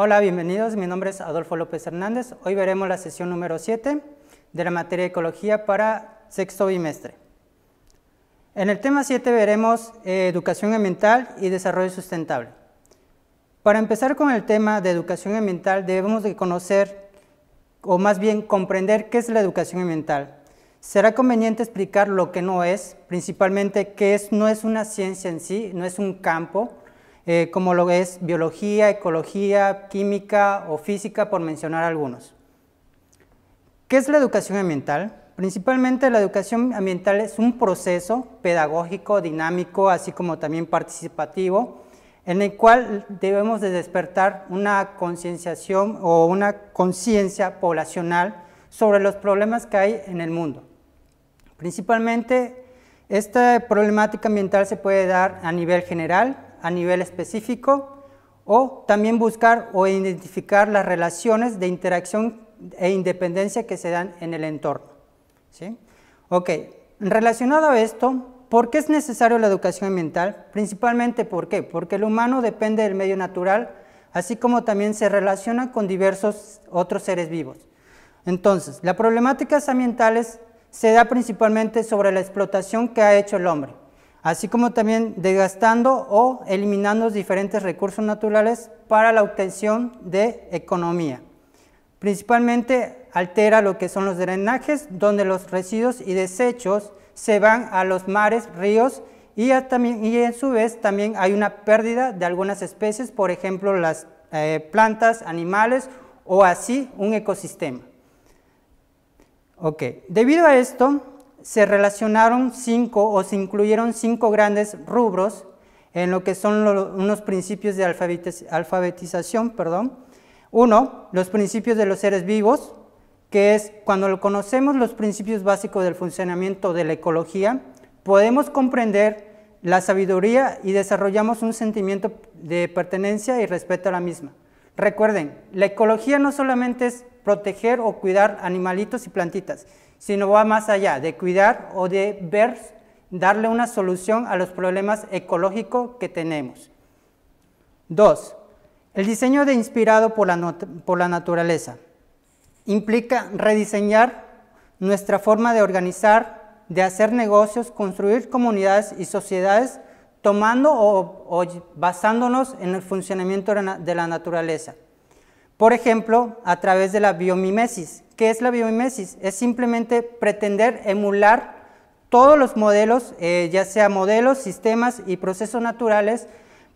Hola, bienvenidos. Mi nombre es Adolfo López Hernández. Hoy veremos la sesión número 7 de la materia Ecología para sexto bimestre. En el tema 7 veremos eh, Educación Ambiental y Desarrollo Sustentable. Para empezar con el tema de Educación Ambiental debemos de conocer, o más bien comprender qué es la educación ambiental. Será conveniente explicar lo que no es, principalmente que es, no es una ciencia en sí, no es un campo, eh, como lo es biología, ecología, química o física, por mencionar algunos. ¿Qué es la educación ambiental? Principalmente la educación ambiental es un proceso pedagógico, dinámico, así como también participativo, en el cual debemos de despertar una concienciación o una conciencia poblacional sobre los problemas que hay en el mundo. Principalmente esta problemática ambiental se puede dar a nivel general, a nivel específico o también buscar o identificar las relaciones de interacción e independencia que se dan en el entorno. ¿sí? Ok, relacionado a esto, ¿por qué es necesaria la educación ambiental? Principalmente, ¿por qué? Porque el humano depende del medio natural, así como también se relaciona con diversos otros seres vivos. Entonces, las problemáticas ambientales se da principalmente sobre la explotación que ha hecho el hombre, así como también desgastando o eliminando diferentes recursos naturales para la obtención de economía. Principalmente altera lo que son los drenajes, donde los residuos y desechos se van a los mares, ríos y, también, y en su vez también hay una pérdida de algunas especies, por ejemplo las eh, plantas, animales o así un ecosistema. debido a esto, se relacionaron cinco o se incluyeron cinco grandes rubros en lo que son unos principios de alfabetización. Perdón. Uno, los principios de los seres vivos, que es cuando conocemos los principios básicos del funcionamiento de la ecología, podemos comprender la sabiduría y desarrollamos un sentimiento de pertenencia y respeto a la misma. Recuerden, la ecología no solamente es proteger o cuidar animalitos y plantitas, sino va más allá de cuidar o de ver, darle una solución a los problemas ecológicos que tenemos. Dos, el diseño de inspirado por la, por la naturaleza implica rediseñar nuestra forma de organizar, de hacer negocios, construir comunidades y sociedades tomando o basándonos en el funcionamiento de la naturaleza. Por ejemplo, a través de la biomimesis. ¿Qué es la biomimesis? Es simplemente pretender emular todos los modelos, eh, ya sea modelos, sistemas y procesos naturales,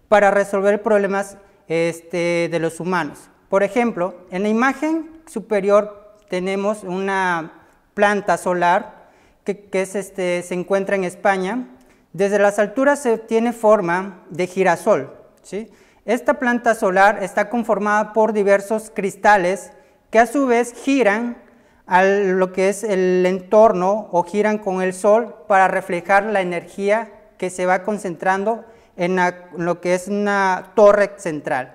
para resolver problemas este, de los humanos. Por ejemplo, en la imagen superior tenemos una planta solar que, este, se encuentra en España. Desde las alturas se tiene forma de girasol. ¿sí? Esta planta solar está conformada por diversos cristales que a su vez giran a lo que es el entorno o giran con el sol para reflejar la energía que se va concentrando en, lo que es una torre central.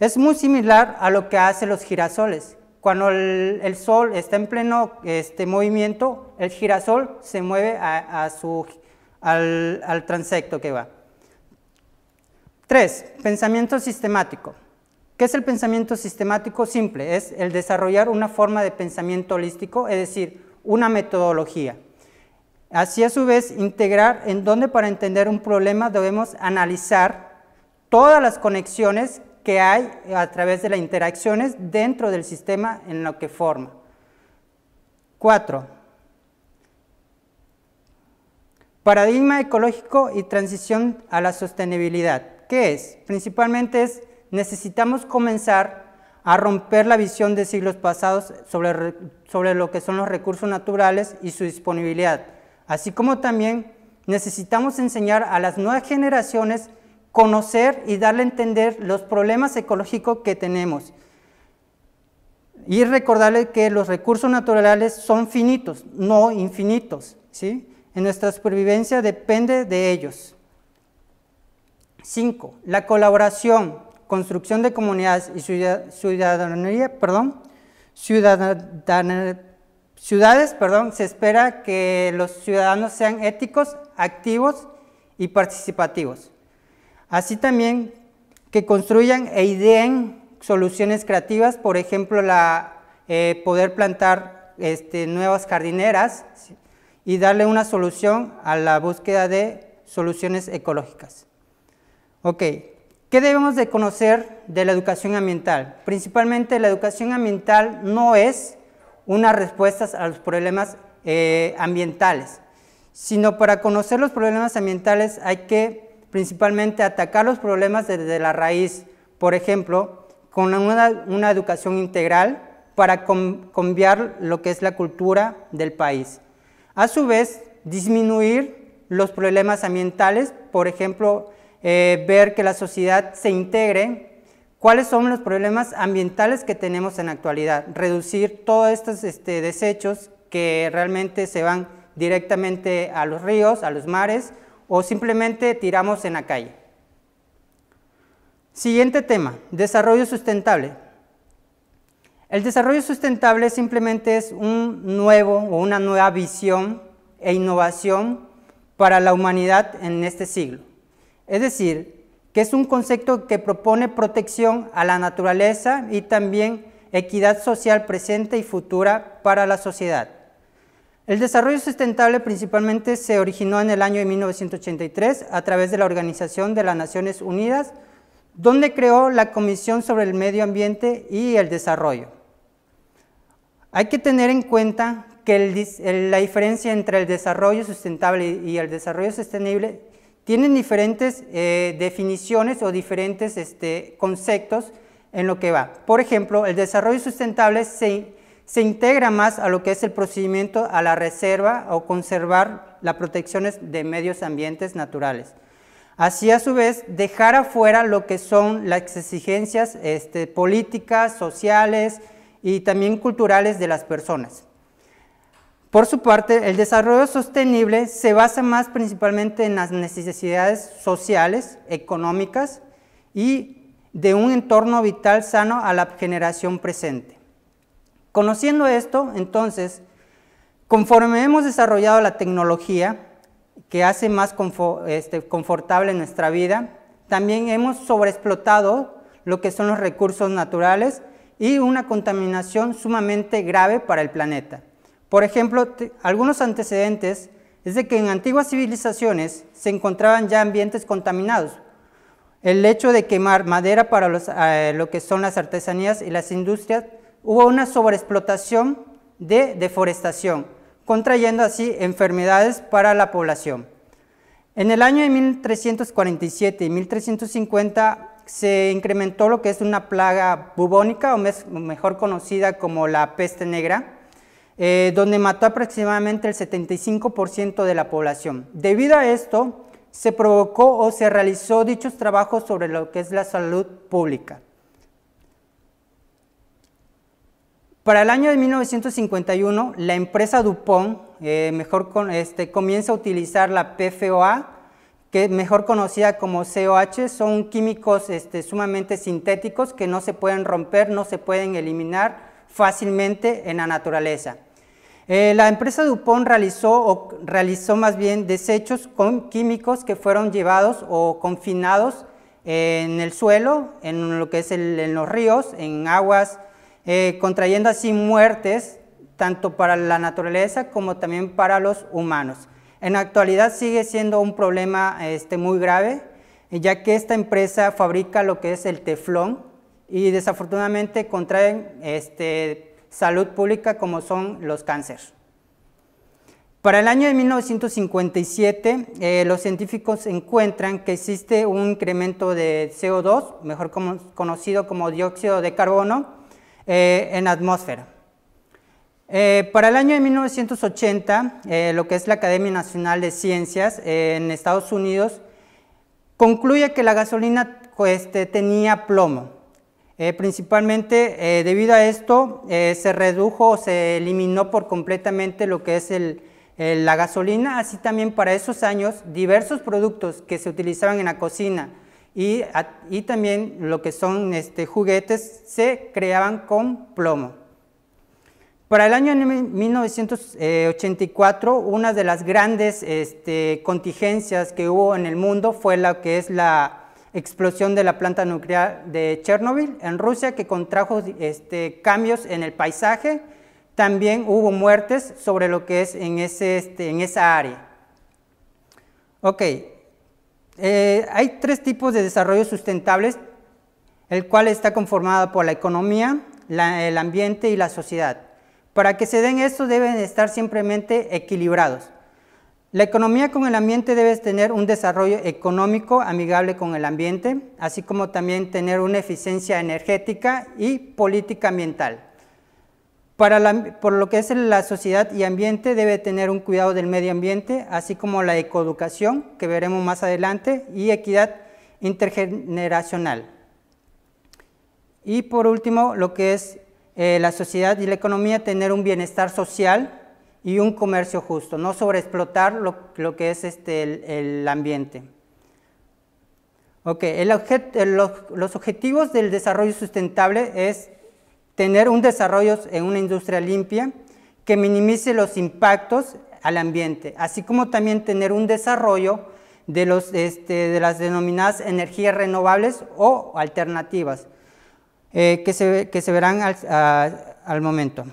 Es muy similar a lo que hacen los girasoles. Cuando el, sol está en pleno este, movimiento, el girasol se mueve a, al, al transecto que va. Tres, pensamiento sistemático. ¿Qué es el pensamiento sistemático? Simple, es el desarrollar una forma de pensamiento holístico, es decir, una metodología. Así a su vez, integrar en dónde para entender un problema debemos analizar todas las conexiones que hay a través de las interacciones dentro del sistema en lo que forma. Cuatro, paradigma ecológico y transición a la sostenibilidad. ¿qué es? Principalmente es necesitamos comenzar a romper la visión de siglos pasados sobre, lo que son los recursos naturales y su disponibilidad, así como también necesitamos enseñar a las nuevas generaciones conocer y darle a entender los problemas ecológicos que tenemos y recordarles que los recursos naturales son finitos, no infinitos, ¿sí? En nuestra supervivencia depende de ellos. Cinco, La colaboración, construcción de comunidades y ciudadanía, perdón, ciudades, perdón, se espera que los ciudadanos sean éticos, activos y participativos. Así también que construyan e ideen soluciones creativas, por ejemplo, la, eh, poder plantar este, nuevas jardineras y darle una solución a la búsqueda de soluciones ecológicas. Ok, ¿qué debemos de conocer de la educación ambiental? Principalmente la educación ambiental no es una respuesta a los problemas eh, ambientales, sino para conocer los problemas ambientales hay que principalmente atacar los problemas desde la raíz, por ejemplo, con una, una educación integral para cambiar lo que es la cultura del país. A su vez, disminuir los problemas ambientales, por ejemplo, eh, ver que la sociedad se integre, cuáles son los problemas ambientales que tenemos en la actualidad, reducir todos estos este, desechos que realmente se van directamente a los ríos, a los mares o simplemente tiramos en la calle. Siguiente tema, desarrollo sustentable. El desarrollo sustentable simplemente es un nuevo o una nueva visión e innovación para la humanidad en este siglo. Es decir, que es un concepto que propone protección a la naturaleza y también equidad social presente y futura para la sociedad. El desarrollo sustentable principalmente se originó en el año de 1983 a través de la Organización de las Naciones Unidas, donde creó la Comisión sobre el Medio Ambiente y el Desarrollo. Hay que tener en cuenta que la diferencia entre el desarrollo sustentable y el desarrollo sostenible tienen diferentes eh, definiciones o diferentes este, conceptos en lo que va. Por ejemplo, el desarrollo sustentable se, integra más a lo que es el procedimiento a la reserva o conservar las protecciones de medios ambientes naturales. Así a su vez, dejar afuera lo que son las exigencias este, políticas, sociales y también culturales de las personas. Por su parte, el desarrollo sostenible se basa más principalmente en las necesidades sociales, económicas y de un entorno vital sano a la generación presente. Conociendo esto, entonces, conforme hemos desarrollado la tecnología que hace más este, confortable nuestra vida, también hemos sobreexplotado lo que son los recursos naturales y una contaminación sumamente grave para el planeta. Por ejemplo, algunos antecedentes es de que en antiguas civilizaciones se encontraban ya ambientes contaminados. El hecho de quemar madera para eh, lo que son las artesanías y las industrias, hubo una sobreexplotación de deforestación, contrayendo así enfermedades para la población. En el año de 1347 y 1350 se incrementó lo que es una plaga bubónica, o mejor conocida como la peste negra, eh, donde mató aproximadamente el 75% de la población. Debido a esto, se provocó o se realizó dichos trabajos sobre lo que es la salud pública. Para el año de 1951, la empresa Dupont eh, mejor este, comienza a utilizar la PFOA, que mejor conocida como COH, son químicos este, sumamente sintéticos que no se pueden romper, no se pueden eliminar, fácilmente en la naturaleza. Eh, la empresa Dupont realizó, o realizó más bien desechos con químicos que fueron llevados o confinados en el suelo, en lo que es en los ríos, en aguas, eh, contrayendo así muertes tanto para la naturaleza como también para los humanos. En la actualidad sigue siendo un problema este, muy grave, ya que esta empresa fabrica lo que es el teflón, y desafortunadamente contraen este, salud pública como son los cánceres. Para el año de 1957, eh, los científicos encuentran que existe un incremento de CO2, mejor conocido como dióxido de carbono, eh, en la atmósfera. Eh, para el año de 1980, lo que es la Academia Nacional de Ciencias en Estados Unidos concluye que la gasolina este, tenía plomo, eh, principalmente eh, debido a esto eh, se redujo, o se eliminó por completamente lo que es la gasolina, así también para esos años diversos productos que se utilizaban en la cocina y, también lo que son este, juguetes se creaban con plomo. Para el año 1984, una de las grandes este, contingencias que hubo en el mundo fue lo que es la explosión de la planta nuclear de Chernobyl en Rusia que contrajo este, cambios en el paisaje. También hubo muertes sobre lo que es en, ese, este, en esa área. Ok, eh, hay tres tipos de desarrollo sustentables, el cual está conformado por la economía, el ambiente y la sociedad. Para que se den estos deben estar simplemente equilibrados. La economía con el ambiente debe tener un desarrollo económico amigable con el ambiente, así como también tener una eficiencia energética y política ambiental. Para por lo que es la sociedad y ambiente, debe tener un cuidado del medio ambiente, así como la ecoeducación, que veremos más adelante, y equidad intergeneracional. Y por último, lo que es eh, la sociedad y la economía, tener un bienestar social, y un comercio justo, no sobreexplotar lo, que es este, el, ambiente. los, objetivos del desarrollo sustentable es tener un desarrollo en una industria limpia que minimice los impactos al ambiente, así como también tener un desarrollo de, este, de las denominadas energías renovables o alternativas eh, que, se, verán al momento.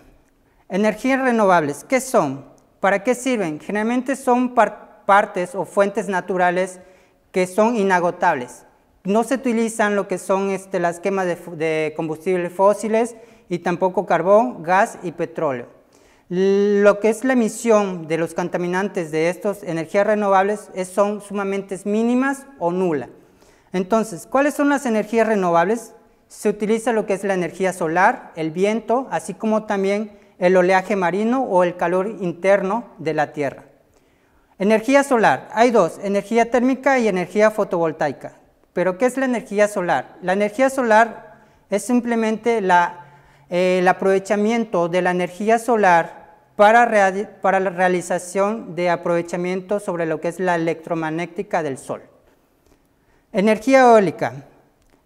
Energías renovables, ¿qué son? ¿Para qué sirven? Generalmente son partes o fuentes naturales que son inagotables. No se utilizan lo que son este, las quemas de, combustibles fósiles y tampoco carbón, gas y petróleo. Lo que es la emisión de los contaminantes de estas energías renovables son sumamente mínimas o nula. Entonces, ¿cuáles son las energías renovables? Se utiliza lo que es la energía solar, el viento, así como también el oleaje marino o el calor interno de la Tierra. Energía solar. Hay dos, energía térmica y energía fotovoltaica. Pero ¿qué es la energía solar? La energía solar es simplemente el aprovechamiento de la energía solar para, para la realización de aprovechamiento sobre lo que es la electromagnética del Sol. Energía eólica.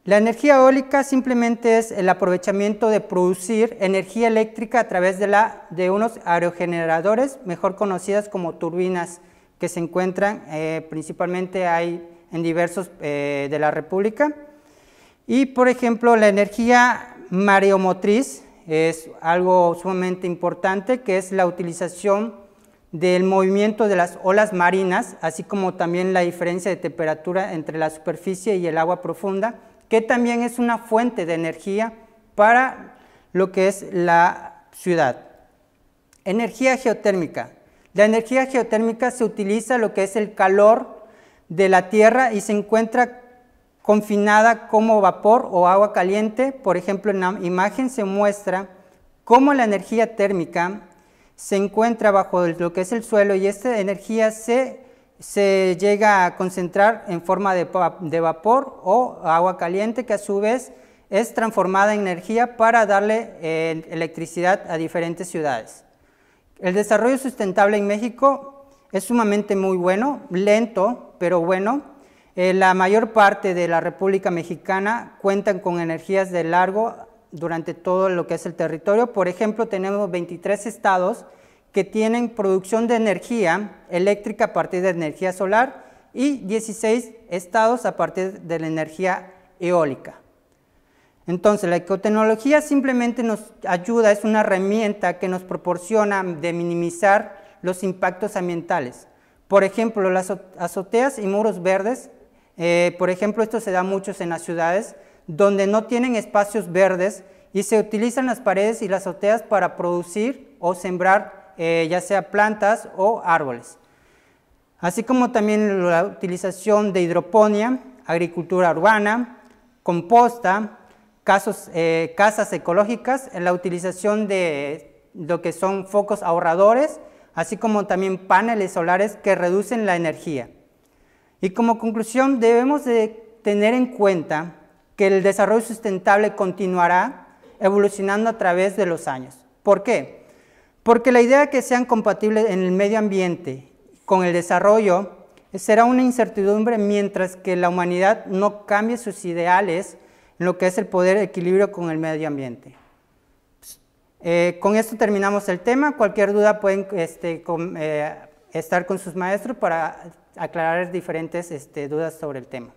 La energía eólica simplemente es el aprovechamiento de producir energía eléctrica a través de, unos aerogeneradores, mejor conocidas como turbinas, que se encuentran eh, principalmente hay en diversos eh, de la República. Y por ejemplo, la energía mareomotriz es algo sumamente importante, que es la utilización del movimiento de las olas marinas, así como también la diferencia de temperatura entre la superficie y el agua profunda, que también es una fuente de energía para lo que es la ciudad. Energía geotérmica. La energía geotérmica se utiliza lo que es el calor de la tierra y se encuentra confinada como vapor o agua caliente. Por ejemplo, en la imagen se muestra cómo la energía térmica se encuentra bajo lo que es el suelo y esta energía se se llega a concentrar en forma de, vapor o agua caliente que a su vez es transformada en energía para darle eh, electricidad a diferentes ciudades. El desarrollo sustentable en México es sumamente muy bueno, lento, pero bueno. Eh, la mayor parte de la República Mexicana cuentan con energías de largo durante todo lo que es el territorio. Por ejemplo, tenemos 23 estados que tienen producción de energía eléctrica a partir de energía solar y 16 estados a partir de la energía eólica. Entonces, la ecotecnología simplemente nos ayuda, es una herramienta que nos proporciona de minimizar los impactos ambientales. Por ejemplo, las azoteas y muros verdes, eh, por ejemplo, esto se da mucho en las ciudades, donde no tienen espacios verdes y se utilizan las paredes y las azoteas para producir o sembrar eh, ya sea plantas o árboles, así como también la utilización de hidroponía, agricultura urbana, composta, eh, casas ecológicas, la utilización de lo que son focos ahorradores, así como también paneles solares que reducen la energía. Y como conclusión debemos de tener en cuenta que el desarrollo sustentable continuará evolucionando a través de los años. ¿Por qué? Porque la idea de que sean compatibles en el medio ambiente con el desarrollo será una incertidumbre mientras que la humanidad no cambie sus ideales en lo que es el poder equilibrio con el medio ambiente. Pues, eh, con esto terminamos el tema. Cualquier duda pueden este, eh, estar con sus maestros para aclarar diferentes este, dudas sobre el tema.